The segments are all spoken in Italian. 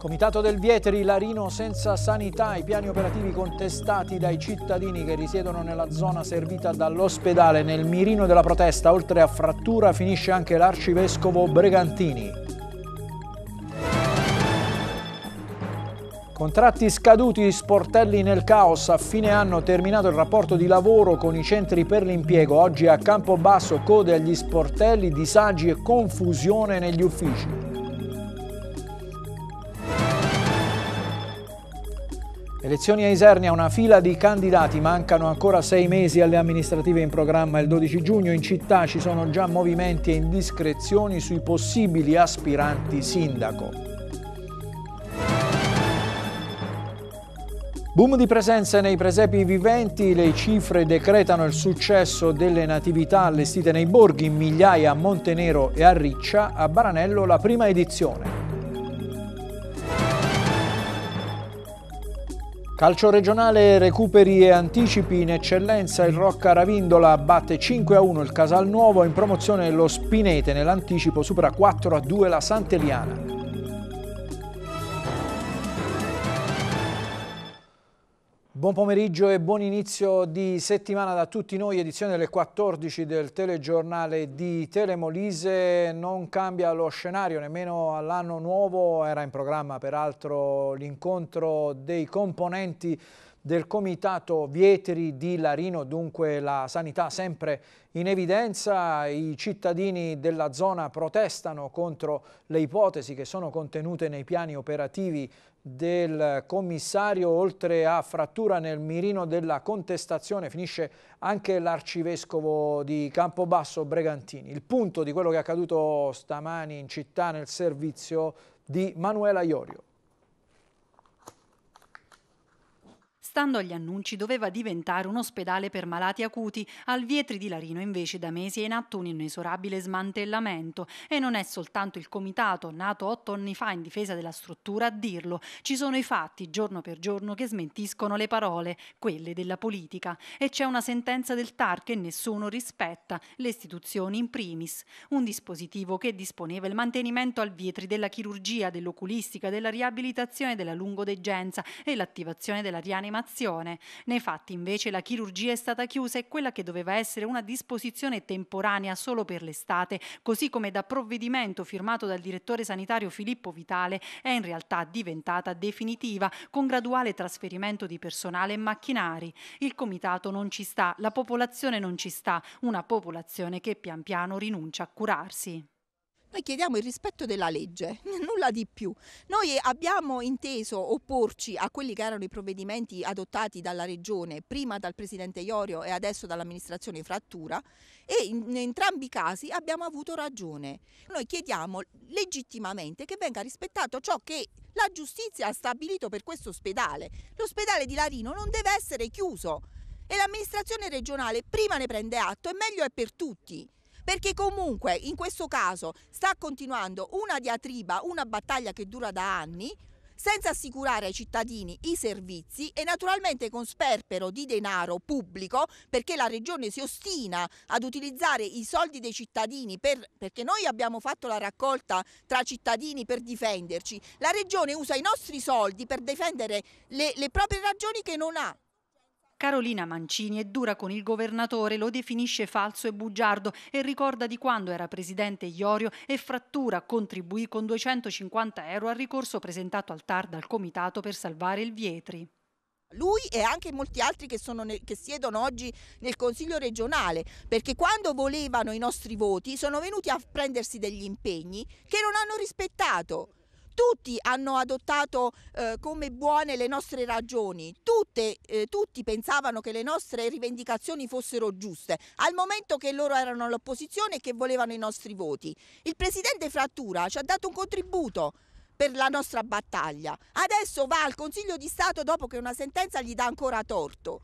Comitato del Vietri, Larino senza sanità, i piani operativi contestati dai cittadini che risiedono nella zona servita dall'ospedale. Nel mirino della protesta, oltre a frattura, finisce anche l'arcivescovo Bregantini. Contratti scaduti, sportelli nel caos. A fine anno terminato il rapporto di lavoro con i centri per l'impiego. Oggi a Campobasso code agli sportelli, disagi e confusione negli uffici. Elezioni a Isernia, una fila di candidati, mancano ancora sei mesi alle amministrative in programma il 12 giugno. In città ci sono già movimenti e indiscrezioni sui possibili aspiranti sindaco. Boom di presenze nei presepi viventi, le cifre decretano il successo delle natività allestite nei borghi, in migliaia a Montenero e a Riccia, a Baranello la prima edizione. Calcio regionale, recuperi e anticipi in eccellenza, il Rocca Ravindola batte 5-1 a il Casalnuovo, in promozione lo Spinete nell'anticipo supera 4-2 a la Santeliana. Buon pomeriggio e buon inizio di settimana da tutti noi, edizione delle 14 del telegiornale di Telemolise. Non cambia lo scenario nemmeno all'anno nuovo, era in programma peraltro l'incontro dei componenti del Comitato Vietri di Larino, dunque la sanità sempre in evidenza, i cittadini della zona protestano contro le ipotesi che sono contenute nei piani operativi del commissario, oltre a frattura nel mirino della contestazione finisce anche l'arcivescovo di Campobasso Bregantini. Il punto di quello che è accaduto stamani in città nel servizio di Manuela Iorio. Stando agli annunci doveva diventare un ospedale per malati acuti, al Vietri di Larino invece da mesi è in atto un inesorabile smantellamento e non è soltanto il comitato, nato otto anni fa in difesa della struttura, a dirlo. Ci sono i fatti, giorno per giorno, che smentiscono le parole, quelle della politica. E c'è una sentenza del TAR che nessuno rispetta, le istituzioni in primis. Un dispositivo che disponeva il mantenimento al Vietri della chirurgia, dell'oculistica, della riabilitazione della lungodeggenza e l'attivazione della rianimazione rottamazione. Nei fatti invece la chirurgia è stata chiusa e quella che doveva essere una disposizione temporanea solo per l'estate, così come da provvedimento firmato dal direttore sanitario Filippo Vitale, è in realtà diventata definitiva con graduale trasferimento di personale e macchinari. Il comitato non ci sta, la popolazione non ci sta, una popolazione che pian piano rinuncia a curarsi. Noi chiediamo il rispetto della legge, nulla di più. Noi abbiamo inteso opporci a quelli che erano i provvedimenti adottati dalla Regione, prima dal Presidente Iorio e adesso dall'amministrazione Frattura e in entrambi i casi abbiamo avuto ragione. Noi chiediamo legittimamente che venga rispettato ciò che la giustizia ha stabilito per questo ospedale. L'ospedale di Larino non deve essere chiuso e l'amministrazione regionale prima ne prende atto e meglio è per tutti perché comunque in questo caso sta continuando una diatriba, una battaglia che dura da anni senza assicurare ai cittadini i servizi e naturalmente con sperpero di denaro pubblico perché la regione si ostina ad utilizzare i soldi dei cittadini per, perché noi abbiamo fatto la raccolta tra cittadini per difenderci, la regione usa i nostri soldi per difendere le, le proprie ragioni che non ha. Carolina Mancini è dura con il governatore, lo definisce falso e bugiardo e ricorda di quando era presidente Iorio e Frattura contribuì con 250 euro al ricorso presentato al TAR dal Comitato per salvare il Vietri. Lui e anche molti altri che, nel, che, siedono oggi nel Consiglio regionale, perché quando volevano i nostri voti sono venuti a prendersi degli impegni che non hanno rispettato tutti hanno adottato eh, come buone le nostre ragioni, Tutte, eh, tutti pensavano che le nostre rivendicazioni fossero giuste, al momento che loro erano all'opposizione e che volevano i nostri voti. Il presidente Frattura ci ha dato un contributo per la nostra battaglia. Adesso va al Consiglio di Stato dopo che una sentenza gli dà ancora torto.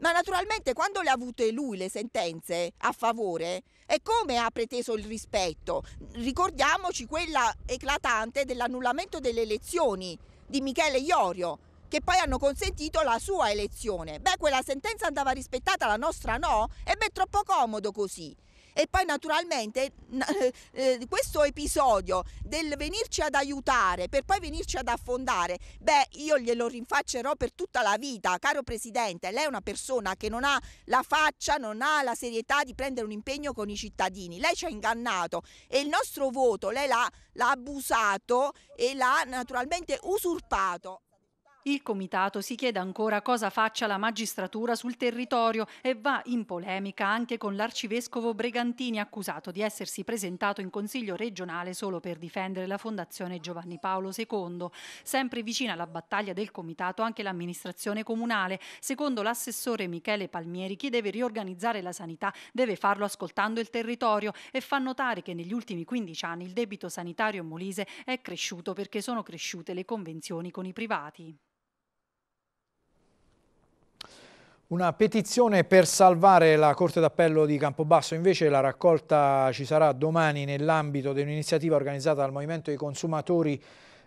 Ma naturalmente quando le ha avute lui le sentenze a favore, e come ha preteso il rispetto? Ricordiamoci quella eclatante dell'annullamento delle elezioni di Michele Iorio, che poi hanno consentito la sua elezione. Beh, quella sentenza andava rispettata, la nostra no? E beh, troppo comodo così. E poi naturalmente eh, eh, questo episodio del venirci ad aiutare per poi venirci ad affondare, beh io glielo rinfaccerò per tutta la vita, caro Presidente, lei è una persona che non ha la faccia, non ha la serietà di prendere un impegno con i cittadini, lei ci ha ingannato e il nostro voto lei l'ha, l'ha abusato e l'ha naturalmente usurpato. Il comitato si chiede ancora cosa faccia la magistratura sul territorio e va in polemica anche con l'arcivescovo Bregantini accusato di essersi presentato in consiglio regionale solo per difendere la fondazione Giovanni Paolo II. Sempre vicina alla battaglia del comitato anche l'amministrazione comunale. Secondo l'assessore Michele Palmieri chi deve riorganizzare la sanità deve farlo ascoltando il territorio e fa notare che negli ultimi 15 anni il debito sanitario in Molise è cresciuto perché sono cresciute le convenzioni con i privati. Una petizione per salvare la Corte d'Appello di Campobasso, invece la raccolta ci sarà domani nell'ambito di un'iniziativa organizzata dal Movimento dei Consumatori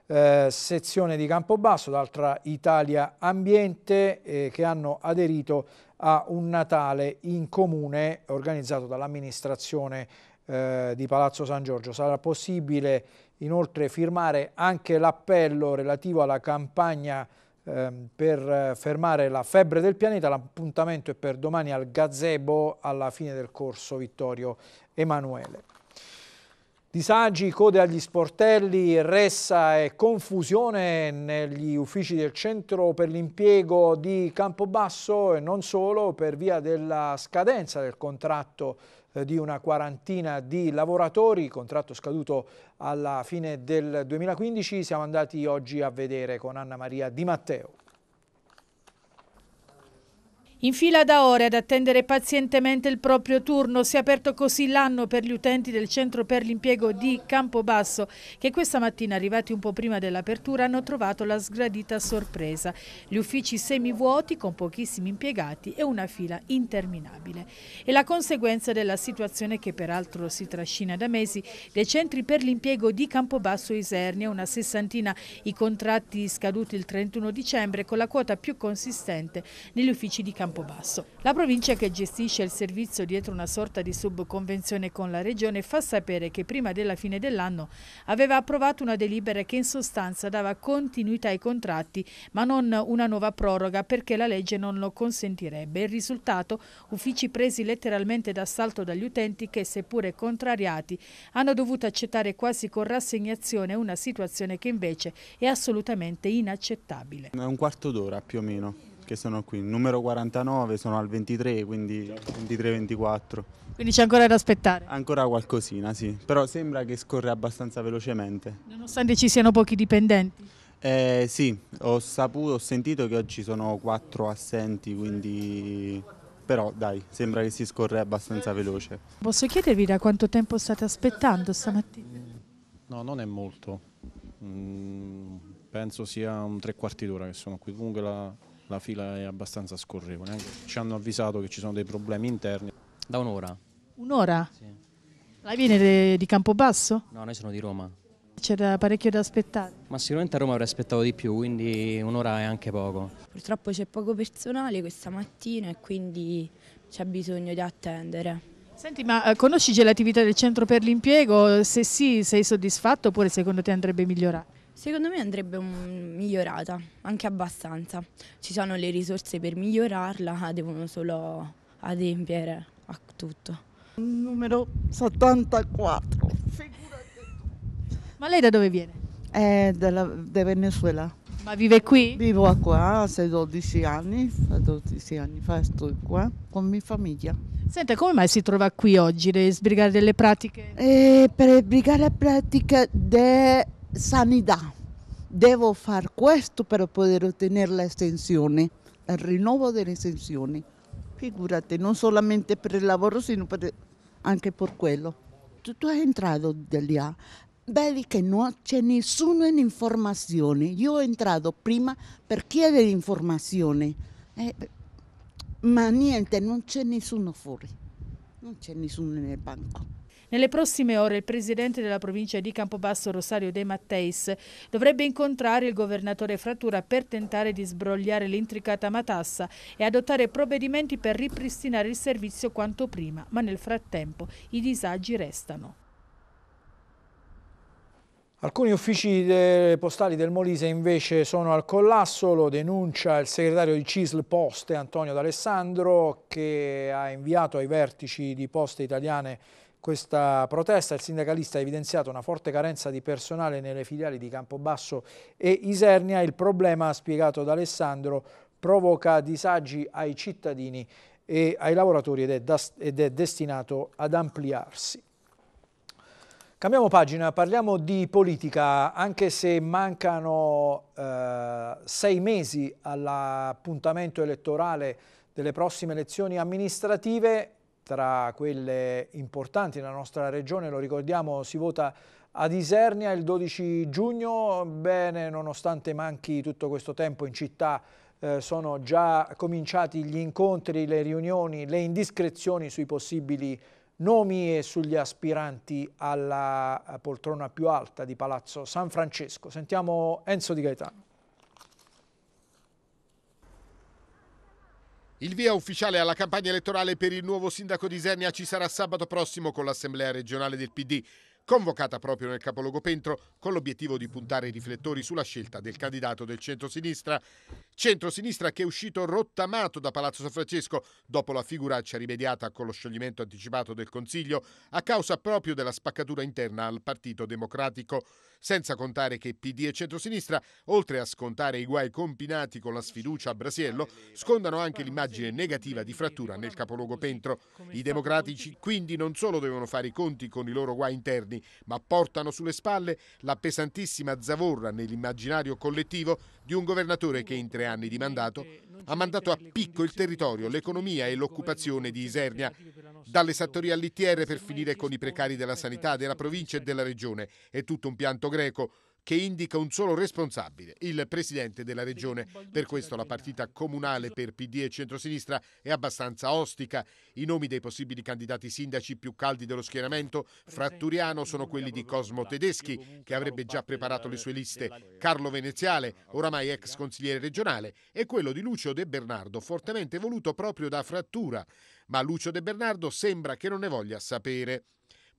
eh, Sezione di Campobasso, d'altra Italia Ambiente, eh, che hanno aderito a un Natale in comune organizzato dall'amministrazione eh, di Palazzo San Giorgio. Sarà possibile inoltre firmare anche l'appello relativo alla campagna Ehm, per eh, fermare la febbre del pianeta. L'appuntamento è per domani al gazebo alla fine del corso Vittorio Emanuele. Disagi, code agli sportelli, ressa e confusione negli uffici del centro per l'impiego di Campobasso e non solo per via della scadenza del contratto eh, di una quarantina di lavoratori, contratto scaduto alla fine del 2015, siamo andati oggi a vedere con Anna Maria Di Matteo. In fila da ore ad attendere pazientemente il proprio turno si è aperto così l'anno per gli utenti del centro per l'impiego di Campobasso che questa mattina arrivati un po' prima dell'apertura hanno trovato la sgradita sorpresa. Gli uffici semivuoti con pochissimi impiegati e una fila interminabile. È la conseguenza della situazione che peraltro si trascina da mesi dei centri per l'impiego di Campobasso e Isernia, una sessantina i contratti scaduti il 31 dicembre con la quota più consistente negli uffici di Campobasso. Campobasso. La provincia che gestisce il servizio dietro una sorta di subconvenzione con la regione fa sapere che prima della fine dell'anno aveva approvato una delibera che in sostanza dava continuità ai contratti ma non una nuova proroga perché la legge non lo consentirebbe. Il risultato, uffici presi letteralmente d'assalto dagli utenti che seppure contrariati hanno dovuto accettare quasi con rassegnazione una situazione che invece è assolutamente inaccettabile. È un quarto d'ora più o meno che sono qui. Numero 49, sono al 23, quindi 23-24. Quindi c'è ancora da aspettare? Ancora qualcosina, sì. Però sembra che scorre abbastanza velocemente. Nonostante ci siano pochi dipendenti? Eh, sì, ho saputo, ho sentito che oggi sono quattro assenti, quindi... Però dai, sembra che si scorre abbastanza veloce. Posso chiedervi da quanto tempo state aspettando stamattina? No, non è molto. Mm, penso sia un tre quarti d'ora che sono qui. Comunque la, la fila è abbastanza scorrevole. Anche ci hanno avvisato che ci sono dei problemi interni. Da un'ora. Un'ora? Sì. Lei viene di Campobasso? No, noi siamo di Roma. C'era parecchio da aspettare. Ma sicuramente a Roma avrei aspettato di più, quindi un'ora è anche poco. Purtroppo c'è poco personale questa mattina e quindi c'è bisogno di attendere. Senti, ma eh, conosci già l'attività del centro per l'impiego? Se sì, sei soddisfatto oppure secondo te andrebbe migliorato? Secondo me andrebbe un- migliorata, anche abbastanza. Ci sono le risorse per migliorarla, ah, devono solo adempiere a tutto. Numero 74. Ma lei da dove viene? È eh, della, del Venezuela. Ma vive qui? Vivo qua, sei 12 anni, 12 anni fa sto qua con mia famiglia. Senta, come mai si trova qui oggi? Deve sbrigare delle pratiche? Eh, per sbrigare le pratiche de sanidad. Devo fare questo per poter ottenere l'estensione, il rinnovo dell'estensione. Figurate, non solamente per il lavoro, sino per, anche per quello. Tu, tú has entrado de allá vedi che non c'è nessuno in informazione. Io ho entrato prima per chiedere informazione, eh, ma niente, non c'è nessuno fuori, non c'è nessuno nel banco. Nelle prossime ore il presidente della provincia di Campobasso Rosario De Matteis dovrebbe incontrare il governatore Frattura per tentare di sbrogliare l'intricata matassa e adottare provvedimenti per ripristinare il servizio quanto prima, ma nel frattempo i disagi restano. Alcuni uffici postali del Molise invece sono al collasso, lo denuncia il segretario di Cisl Poste Antonio D'Alessandro che ha inviato ai vertici di Poste Italiane questa protesta. Il sindacalista ha evidenziato una forte carenza di personale nelle filiali di Campobasso e Isernia. Il problema, spiegato da Alessandro, provoca disagi ai cittadini e ai lavoratori ed è, ed è destinato ad ampliarsi. Cambiamo pagina, parliamo di politica, anche se mancano eh, sei mesi all'appuntamento elettorale delle prossime elezioni amministrative, tra quelle importanti nella nostra regione, lo ricordiamo, si vota ad Isernia il 12 giugno, bene, nonostante manchi tutto questo tempo in città, eh, sono già cominciati gli incontri, le riunioni, le indiscrezioni sui possibili nomi e sugli aspiranti alla poltrona più alta di Palazzo San Francesco. Sentiamo Enzo Di Gaetano. Il via ufficiale alla campagna elettorale per il nuovo sindaco di Isernia ci sarà sabato prossimo con l'assemblea regionale del PD convocata proprio nel capoluogo Pentro con l'obiettivo di puntare i riflettori sulla scelta del candidato del centro-sinistra. Centro-sinistra che è uscito rottamato da Palazzo San Francesco dopo la figuraccia rimediata con lo scioglimento anticipato del Consiglio a causa proprio della spaccatura interna al Partito Democratico, senza contare che PD e centrosinistra, oltre a scontare i guai compinati con la sfiducia a Brasiello, scondano anche l'immagine negativa di frattura nel capoluogo Pentro. I democratici quindi non solo devono fare i conti con i loro guai interni, anni, ma portano sulle spalle la pesantissima zavorra nell'immaginario collettivo di un governatore che in tre anni di mandato ha mandato a picco il territorio, l'economia e l'occupazione di Isernia, dalle sattorie all'ITR per finire con i precari della sanità, della provincia e della regione. È tutto un pianto greco che indica un solo responsabile, il presidente della regione. Per questo la partita comunale per PD e centrosinistra è abbastanza ostica. I nomi dei possibili candidati sindaci più caldi dello schieramento fratturiano sono quelli di Cosmo Tedeschi, che avrebbe già preparato le sue liste, Carlo Veneziale, oramai ex consigliere regionale, e quello di Lucio De Bernardo, fortemente voluto proprio da Frattura. Ma Lucio De Bernardo sembra che non ne voglia sapere.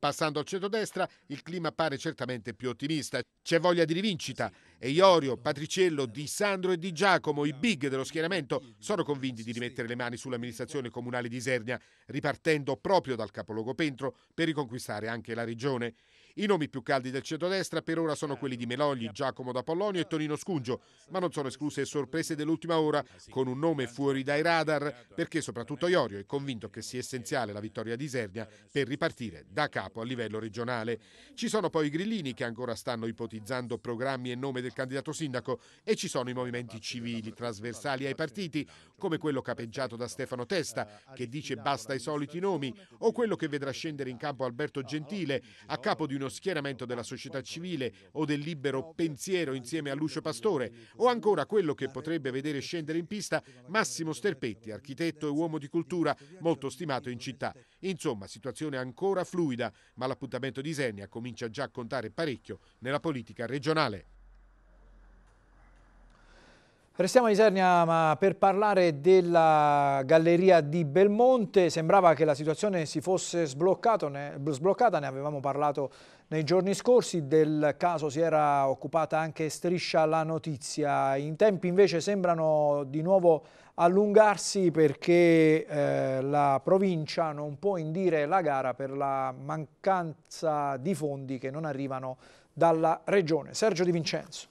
Passando al centrodestra, il clima pare certamente più ottimista. C'è voglia di rivincita e Iorio, Patriciello, Di Sandro e Di Giacomo, i big dello schieramento, sono convinti di rimettere le mani sull'amministrazione comunale di Isernia, ripartendo proprio dal capoluogo Pentro per riconquistare anche la regione. I nomi più caldi del centrodestra per ora sono quelli di Melogli, Giacomo D'Apollonio e Tonino Scungio, ma non sono escluse sorprese dell'ultima ora con un nome fuori dai radar perché soprattutto Iorio è convinto che sia essenziale la vittoria di Isernia per ripartire da capo a livello regionale. Ci sono poi i grillini che ancora stanno ipotizzando programmi e nome del candidato sindaco e ci sono i movimenti civili trasversali ai partiti come quello capeggiato da Stefano Testa che dice basta ai soliti nomi o quello che vedrà scendere in campo Alberto Gentile a capo di un uno schieramento della società civile o del libero pensiero insieme a Lucio Pastore, o ancora quello che potrebbe vedere scendere in pista Massimo Sterpetti, architetto e uomo di cultura molto stimato in città. Insomma, situazione ancora fluida, ma l'appuntamento di Senia comincia già a contare parecchio nella politica regionale. Restiamo a Isernia ma per parlare della galleria di Belmonte sembrava che la situazione si fosse sbloccata, ne, sbloccata, ne avevamo parlato nei giorni scorsi, del caso si era occupata anche Striscia la Notizia, in tempi invece sembrano di nuovo allungarsi perché eh, la provincia non può indire la gara per la mancanza di fondi che non arrivano dalla regione. Sergio Di Vincenzo.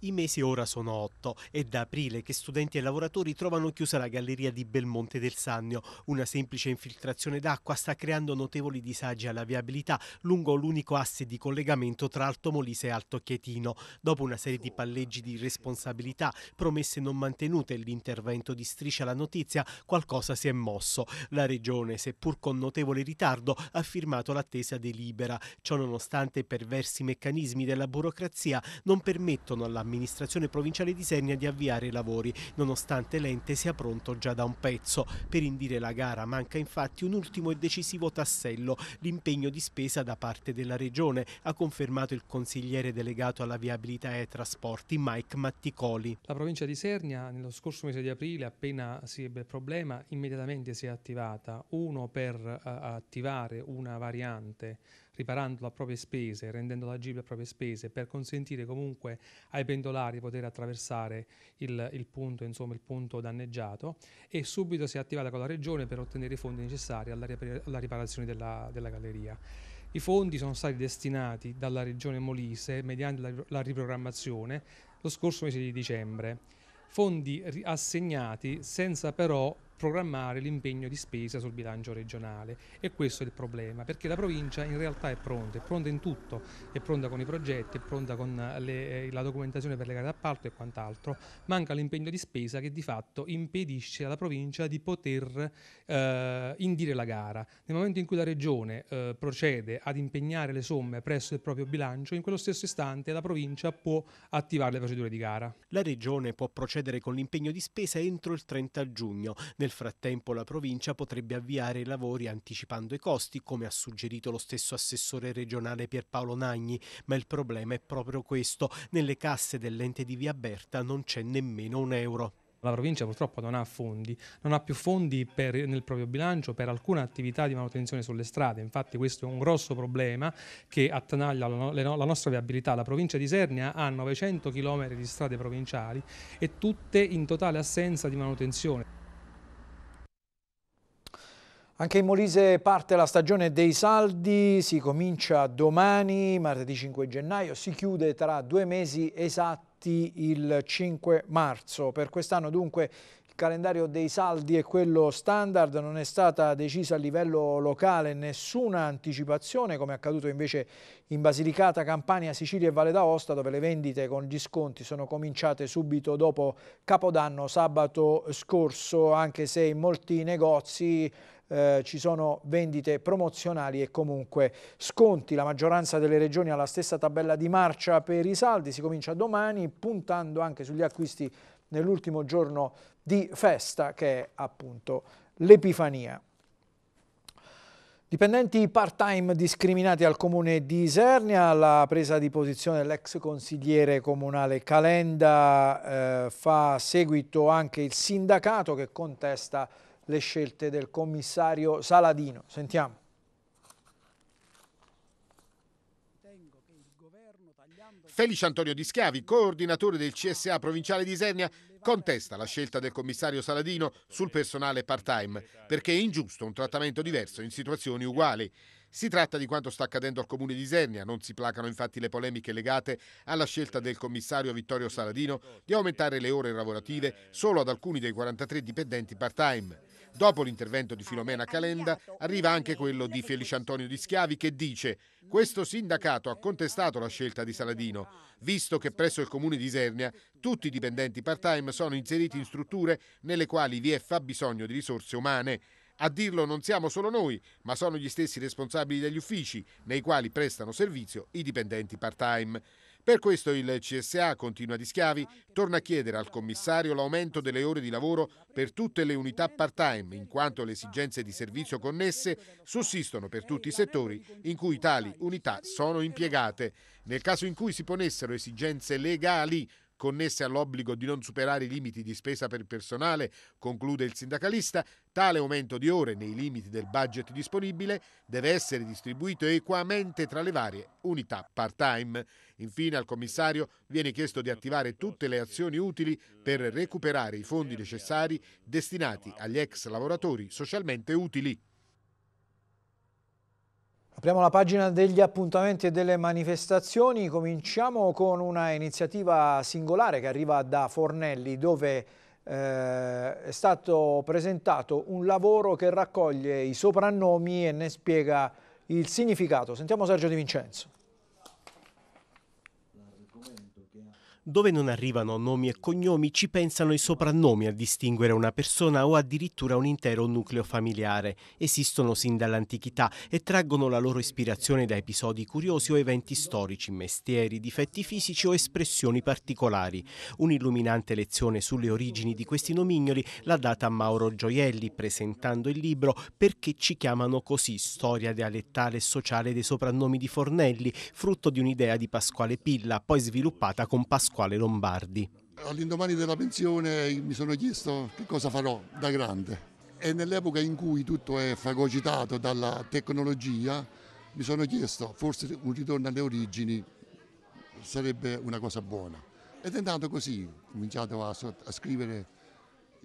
I mesi ora sono otto. È da aprile che studenti e lavoratori trovano chiusa la galleria di Belmonte del Sannio. Una semplice infiltrazione d'acqua sta creando notevoli disagi alla viabilità lungo l'unico asse di collegamento tra Alto Molise e Alto Chietino. Dopo una serie di palleggi di responsabilità, promesse non mantenute e l'intervento di Striscia la Notizia, qualcosa si è mosso. La Regione, seppur con notevole ritardo, ha firmato l'attesa delibera. Ciò nonostante perversi meccanismi della burocrazia non permettono alla amministrazione provinciale di Sernia di avviare i lavori, nonostante l'ente sia pronto già da un pezzo. Per indire la gara manca infatti un ultimo e decisivo tassello, l'impegno di spesa da parte della Regione, ha confermato il consigliere delegato alla viabilità e ai trasporti Mike Matticoli. La provincia di Sernia nello scorso mese di aprile, appena si ebbe il problema, immediatamente si è attivata, uno per eh, attivare una variante riparandolo a proprie spese, rendendolo agibile a proprie spese, per consentire comunque ai pendolari di poter attraversare il, il, punto, insomma, il punto danneggiato e subito si è attivata con la Regione per ottenere i fondi necessari alla, alla riparazione della, della galleria. I fondi sono stati destinati dalla Regione Molise mediante la, la riprogrammazione lo scorso mese di dicembre fondi assegnati senza però programmare l'impegno di spesa sul bilancio regionale e questo è il problema perché la provincia in realtà è pronta, è pronta in tutto, è pronta con i progetti, è pronta con eh, le, eh, la documentazione per le gare d'appalto e quant'altro, manca l'impegno di spesa che di fatto impedisce alla provincia di poter eh, indire la gara. Nel momento in cui la regione eh, procede ad impegnare le somme presso il proprio bilancio, in quello stesso istante la provincia può attivare le procedure di gara. La regione può procedere con l'impegno di spesa entro il 30 giugno. Nel nel frattempo la provincia potrebbe avviare i lavori anticipando i costi, come ha suggerito lo stesso assessore regionale Pierpaolo Nagni, ma il problema è proprio questo, nelle casse dell'ente di Via Berta non c'è nemmeno un euro. La provincia purtroppo non ha fondi, non ha più fondi per, nel proprio bilancio per alcuna attività di manutenzione sulle strade, infatti questo è un grosso problema che attanaglia la, la, nostra viabilità. La provincia di Sernia ha 900 km di strade provinciali e tutte in totale assenza di manutenzione. Anche in Molise parte la stagione dei saldi, si comincia domani, martedì 5 gennaio, si chiude tra due mesi esatti il 5 marzo. Per quest'anno dunque calendario dei saldi è quello standard, non è stata decisa a livello locale nessuna anticipazione come è accaduto invece in Basilicata, Campania, Sicilia e Valle d'Aosta dove le vendite con gli sconti sono cominciate subito dopo Capodanno sabato scorso anche se in molti negozi eh, ci sono vendite promozionali e comunque sconti. La maggioranza delle regioni ha la stessa tabella di marcia per i saldi, si comincia domani puntando anche sugli acquisti nell'ultimo giorno di festa che è appunto l'Epifania. Dipendenti part-time discriminati al comune di Isernia, la presa di posizione dell'ex consigliere comunale Calenda eh, fa seguito anche il sindacato che contesta le scelte del commissario Saladino. Sentiamo. Felice Antonio Di Schiavi, coordinatore del CSA provinciale di Isernia, contesta la scelta del commissario Saladino sul personale part-time perché è ingiusto un trattamento diverso in situazioni uguali. Si tratta di quanto sta accadendo al comune di Isernia. Non si placano infatti le polemiche legate alla scelta del commissario Vittorio Saladino di aumentare le ore lavorative solo ad alcuni dei 43 dipendenti part-time. Dopo l'intervento di Filomena Calenda arriva anche quello di Felice Antonio Di Schiavi che dice questo sindacato ha contestato la scelta di Saladino, visto che presso il comune di Isernia tutti i dipendenti part-time sono inseriti in strutture nelle quali vi è fabbisogno di risorse umane a dirlo non siamo solo noi, ma sono gli stessi responsabili degli uffici nei quali prestano servizio i dipendenti part-time. Per questo il CSA Continua di Schiavi torna a chiedere al commissario l'aumento delle ore di lavoro per tutte le unità part-time, in quanto le esigenze di servizio connesse sussistono per tutti i settori in cui tali unità sono impiegate. Nel caso in cui si ponessero esigenze legali connesse all'obbligo di non superare i limiti di spesa per personale, conclude il sindacalista, tale aumento di ore nei limiti del budget disponibile deve essere distribuito equamente tra le varie unità part-time. Infine al commissario viene chiesto di attivare tutte le azioni utili per recuperare i fondi necessari destinati agli ex lavoratori socialmente utili. Apriamo la pagina degli appuntamenti e delle manifestazioni. Cominciamo con una iniziativa singolare che arriva da Fornelli dove eh, è stato presentato un lavoro che raccoglie i soprannomi e ne spiega il significato. Sentiamo Sergio Di Vincenzo. Dove non arrivano nomi e cognomi ci pensano i soprannomi a distinguere una persona o addirittura un intero nucleo familiare. Esistono sin dall'antichità e traggono la loro ispirazione da episodi curiosi o eventi storici, mestieri, difetti fisici o espressioni particolari. Un'illuminante lezione sulle origini di questi nomignoli l'ha data Mauro Gioielli presentando il libro Perché ci chiamano così? Storia dialettale e sociale dei soprannomi di Fornelli, frutto di un'idea di Pasquale Pilla, poi sviluppata con Pasquale Pasquale Lombardi. All'indomani della pensione mi sono chiesto che cosa farò da grande e nell'epoca in cui tutto è fagocitato dalla tecnologia mi sono chiesto forse un ritorno alle origini sarebbe una cosa buona. Ed è andato così, ho cominciato a, a scrivere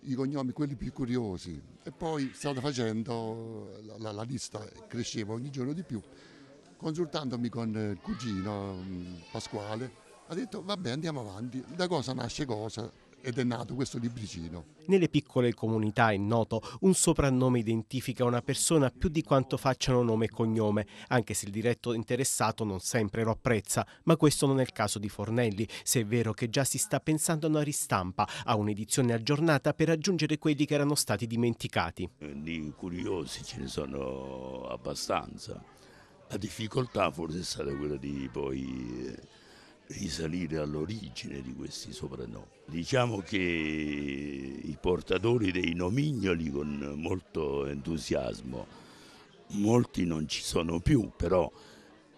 i cognomi, quelli più curiosi. E poi strada facendo la, la, la, lista cresceva ogni giorno di più, consultandomi con il cugino mm, Pasquale, ha detto vabbè andiamo avanti, da cosa nasce cosa ed è nato questo libricino. Nelle piccole comunità è noto, un soprannome identifica una persona più di quanto facciano nome e cognome, anche se il diretto interessato non sempre lo apprezza, ma questo non è il caso di Fornelli, se è vero che già si sta pensando a una ristampa, a un'edizione aggiornata per raggiungere quelli che erano stati dimenticati. Di curiosi ce ne sono abbastanza, la difficoltà forse è stata quella di poi eh, risalire all'origine di questi soprannomi. Diciamo che i portatori dei nomignoli con molto entusiasmo, molti non ci sono più, però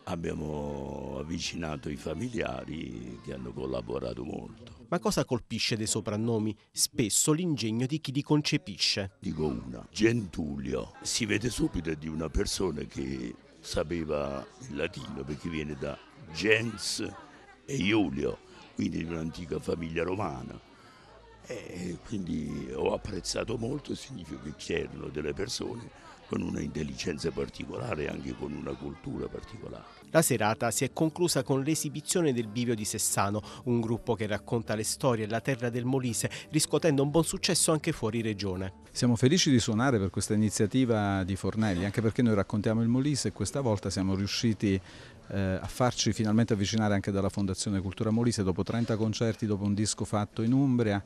abbiamo avvicinato i familiari che hanno collaborato molto. Ma cosa colpisce dei soprannomi? Spesso l'ingegno di chi li concepisce. Dico una, Gentulio. Si vede subito di una persona che sapeva il latino perché viene da gens e Iulio, quindi di un'antica famiglia romana. E quindi ho apprezzato molto, significa che c'erano delle persone con una intelligenza particolare e anche con una cultura particolare. La serata si è conclusa con l'esibizione del Bivio di Sessano, un gruppo che racconta le storie e la terra del Molise, riscuotendo un buon successo anche fuori regione. Siamo felici di suonare per questa iniziativa di Fornelli, anche perché noi raccontiamo il Molise e questa volta siamo riusciti eh, a farci finalmente avvicinare anche dalla Fondazione Cultura Molise dopo 30 concerti, dopo un disco fatto in Umbria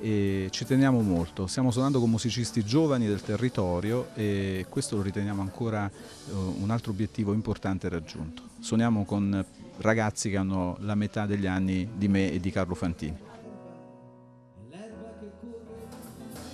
e ci teniamo molto. Stiamo suonando con musicisti giovani del territorio e questo lo riteniamo ancora eh, un altro obiettivo importante raggiunto. Suoniamo con ragazzi che hanno la metà degli anni di me e di Carlo Fantini.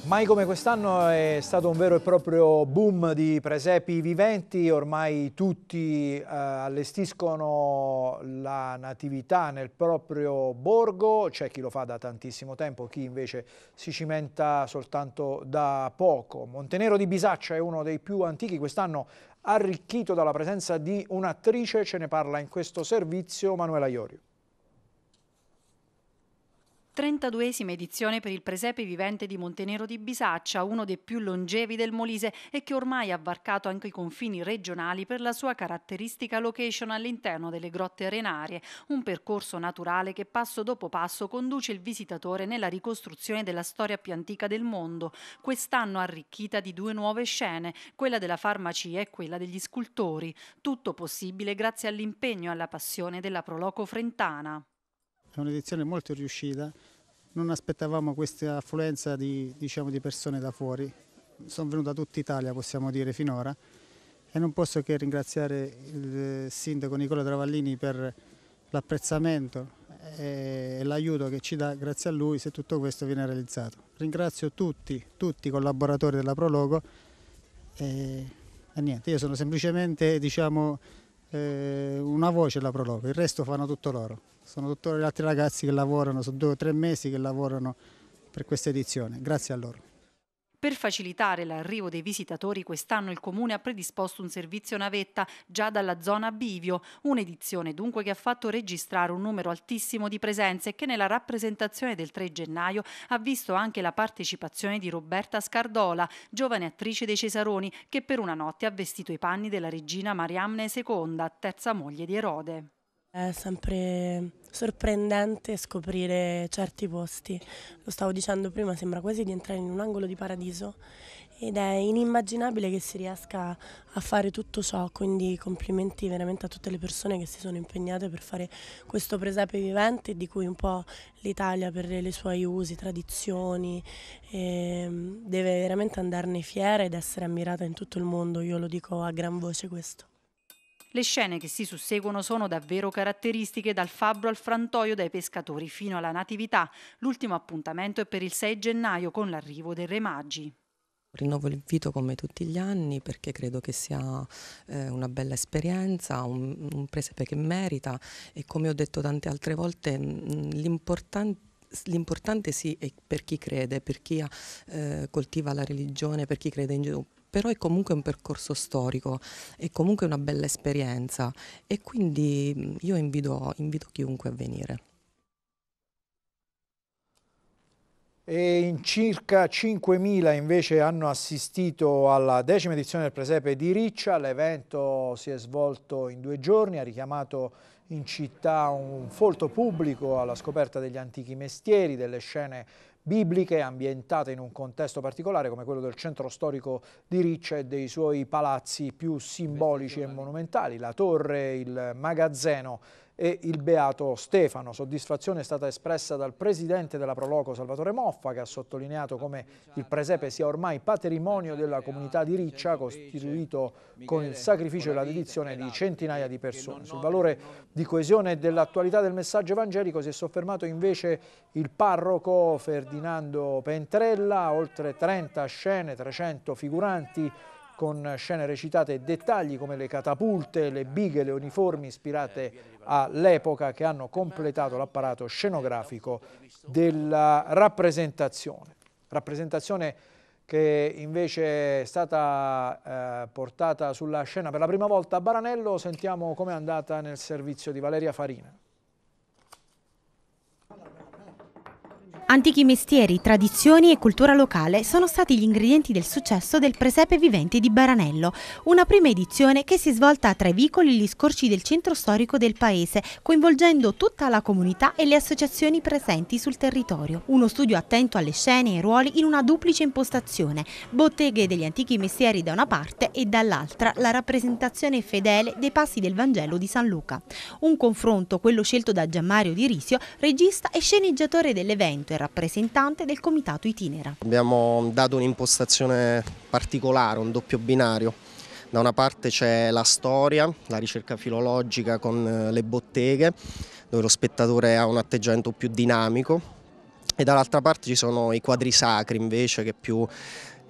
Mai come quest'anno è stato un vero e proprio boom di presepi viventi, ormai tutti eh, allestiscono la natività nel proprio borgo, c'è chi lo fa da tantissimo tempo, chi invece si cimenta soltanto da poco. Montenero di Bisaccia è uno dei più antichi, quest'anno arricchito dalla presenza di un'attrice, ce ne parla in questo servizio Manuela Iorio. 32esima edizione per il presepe vivente di Montenero di Bisaccia, uno dei più longevi del Molise e che ormai ha varcato anche i confini regionali per la sua caratteristica location all'interno delle grotte arenarie, un percorso naturale che passo dopo passo conduce il visitatore nella ricostruzione della storia più antica del mondo, quest'anno arricchita di due nuove scene, quella della farmacia e quella degli scultori, tutto possibile grazie all'impegno e alla passione della Proloco Frentana. È un'edizione molto riuscita non aspettavamo questa affluenza di, diciamo, di persone da fuori. Sono venuta tutta Italia, possiamo dire, finora e non posso che ringraziare il eh, sindaco Nicola Travallini per l'apprezzamento e l'aiuto che ci dà grazie a lui se tutto questo viene realizzato. Ringrazio tutti, tutti i collaboratori della Prologo e, e niente, io sono semplicemente diciamo, eh, una voce della Prologo, il resto fanno tutto loro sono tutti gli altri ragazzi che lavorano, sono due o tre mesi che lavorano per questa edizione, grazie a loro. Per facilitare l'arrivo dei visitatori quest'anno il Comune ha predisposto un servizio navetta già dalla zona Bivio, un'edizione dunque che ha fatto registrare un numero altissimo di presenze e che nella rappresentazione del 3 gennaio ha visto anche la partecipazione di Roberta Scardola, giovane attrice dei Cesaroni, che per una notte ha vestito i panni della regina Mariamne II, terza moglie di Erode. È sempre sorprendente scoprire certi posti. Lo stavo dicendo prima, sembra quasi di entrare in un angolo di paradiso ed è inimmaginabile che si riesca a fare tutto ciò, quindi complimenti veramente a tutte le persone che si sono impegnate per fare questo presepe vivente di cui un po' l'Italia per le sue usi, tradizioni ehm, deve veramente andarne fiera ed essere ammirata in tutto il mondo, io lo dico a gran voce questo. Le scene che si susseguono sono davvero caratteristiche dal fabbro al frantoio dai pescatori fino alla Natività. L'ultimo appuntamento è per il 6 gennaio con l'arrivo del Re Maggi. Rinnovo l'invito come tutti gli anni perché credo che sia eh, una bella esperienza, un, un presepe che merita e come ho detto tante altre volte mm, l'importante L'importante sì è per chi crede, per chi eh, coltiva la religione, per chi crede in Gesù, però è comunque un percorso storico, è comunque una bella esperienza e quindi io invito, invito chiunque a venire. E in circa 5.000 invece hanno assistito alla decima edizione del presepe di Riccia, l'evento si è svolto in due giorni, ha richiamato in città un folto pubblico alla scoperta degli antichi mestieri, delle scene bibliche ambientate in un contesto particolare come quello del centro storico di Riccia e dei suoi palazzi più simbolici e monumentali, la torre, il magazzino e il Beato Stefano. Soddisfazione è stata espressa dal presidente della Proloco Salvatore Moffa che ha sottolineato come il presepe sia ormai patrimonio della comunità di Riccia costituito con il sacrificio e la dedizione di centinaia di persone. Sul valore di coesione e dell'attualità del messaggio evangelico si è soffermato invece il parroco Ferdinando Pentrella, oltre 30 scene, 300 figuranti con scene recitate e dettagli come le catapulte, le bighe, le uniformi ispirate all'epoca che hanno completato l'apparato scenografico della rappresentazione. Rappresentazione che invece è stata eh, portata sulla scena per la prima volta a Baranello, sentiamo com'è andata nel servizio di Valeria Farina. Antichi mestieri, tradizioni e cultura locale sono stati gli ingredienti del successo del Presepe Vivente di Baranello, una prima edizione che si è svolta tra i vicoli e gli scorci del centro storico del paese, coinvolgendo tutta la comunità e le associazioni presenti sul territorio. Uno studio attento alle scene e ai ruoli in una duplice impostazione, botteghe degli antichi mestieri da una parte e dall'altra la rappresentazione fedele dei passi del Vangelo di San Luca. Un confronto, quello scelto da Gianmario Di Risio, regista e sceneggiatore dell'evento rappresentante del comitato Itinera. Abbiamo dato un'impostazione particolare, un doppio binario. Da una parte c'è la storia, la ricerca filologica con eh, le botteghe, dove lo spettatore ha un atteggiamento più dinamico, e dall'altra parte ci sono i quadri sacri invece che più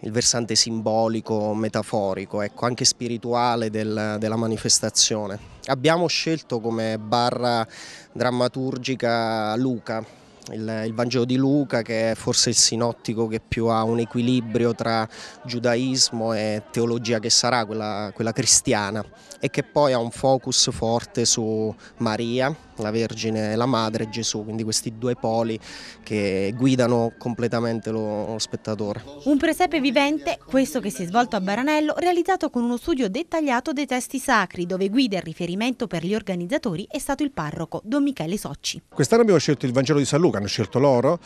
il versante simbolico, metaforico, ecco, anche spirituale del, della manifestazione. Abbiamo scelto come barra drammaturgica Luca, il, il, Vangelo di Luca che è forse il sinottico che più ha un equilibrio tra giudaismo e teologia che sarà, quella, quella cristiana, e che poi ha un focus forte su Maria, la Vergine e la Madre e Gesù, quindi questi due poli che guidano completamente lo, lo spettatore. Un presepe vivente, questo che si è svolto a Baranello, realizzato con uno studio dettagliato dei testi sacri, dove guida il riferimento per gli organizzatori è stato il parroco, Don Michele Socci. Quest'anno abbiamo scelto il Vangelo di San Luca, hanno scelto loro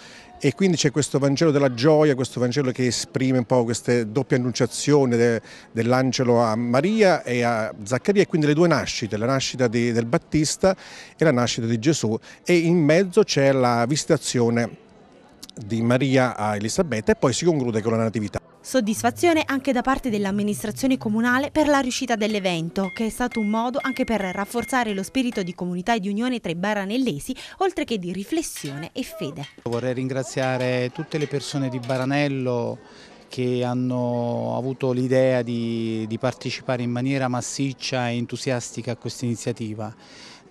e quindi c'è questo Vangelo della gioia, questo Vangelo che esprime un po' queste doppie annunciazioni de, dell'angelo a Maria e a Zaccaria e quindi le due nascite, la nascita di, del Battista e la nascita di Gesù e in mezzo c'è la visitazione di Maria a Elisabetta e poi si conclude con la Natività. Soddisfazione anche da parte dell'amministrazione comunale per la riuscita dell'evento, che è stato un modo anche per rafforzare lo spirito di comunità e di unione tra i baranellesi, oltre che di riflessione e fede. Vorrei ringraziare tutte le persone di Baranello che hanno avuto l'idea di, di, partecipare in maniera massiccia e entusiastica a questa iniziativa.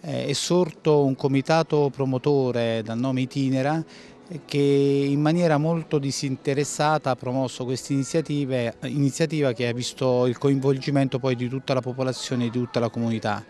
Eh, è sorto un comitato promotore dal nome Itinera che in maniera molto disinteressata ha promosso questa iniziativa iniziativa che ha visto il coinvolgimento poi di tutta la popolazione e di tutta la comunità.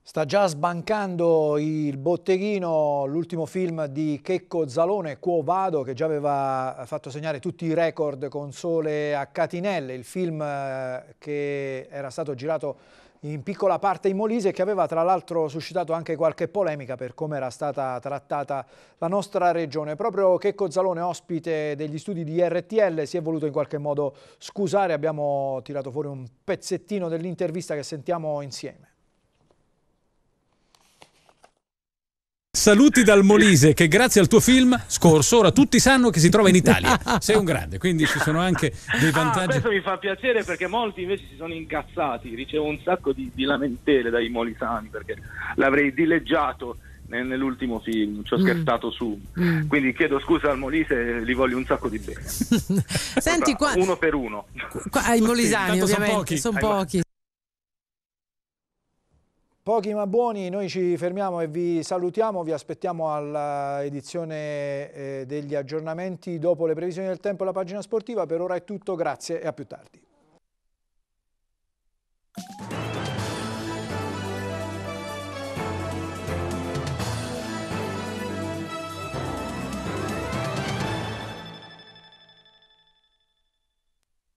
Sta già sbancando il botteghino l'ultimo film di Checco Zalone, Quo Vado, che già aveva fatto segnare tutti i record con Sole a Catinelle, il film eh, che era stato girato in piccola parte in Molise che aveva tra l'altro suscitato anche qualche polemica per come era stata trattata la nostra regione. Proprio Checco Zalone, ospite degli studi di RTL, si è voluto in qualche modo scusare, abbiamo tirato fuori un pezzettino dell'intervista che sentiamo insieme. Saluti dal Molise che grazie al tuo film scorso ora tutti sanno che si trova in Italia. Sei un grande, quindi ci sono anche dei ah, vantaggi. Ah, questo mi fa piacere perché molti invece si sono incazzati. Ricevo un sacco di, di lamentele dai molisani perché l'avrei dileggiato nell'ultimo film, ci ho mm. scherzato su. Mm. Quindi chiedo scusa al Molise, li voglio un sacco di bene. Senti, qua... Uno per uno. Qua, ai molisani, sì, ovviamente, sono pochi. Sono pochi. Pochi ma buoni, noi ci fermiamo e vi salutiamo, vi aspettiamo all'edizione eh, degli aggiornamenti dopo le previsioni del tempo e la pagina sportiva. Per ora è tutto, grazie e a più tardi.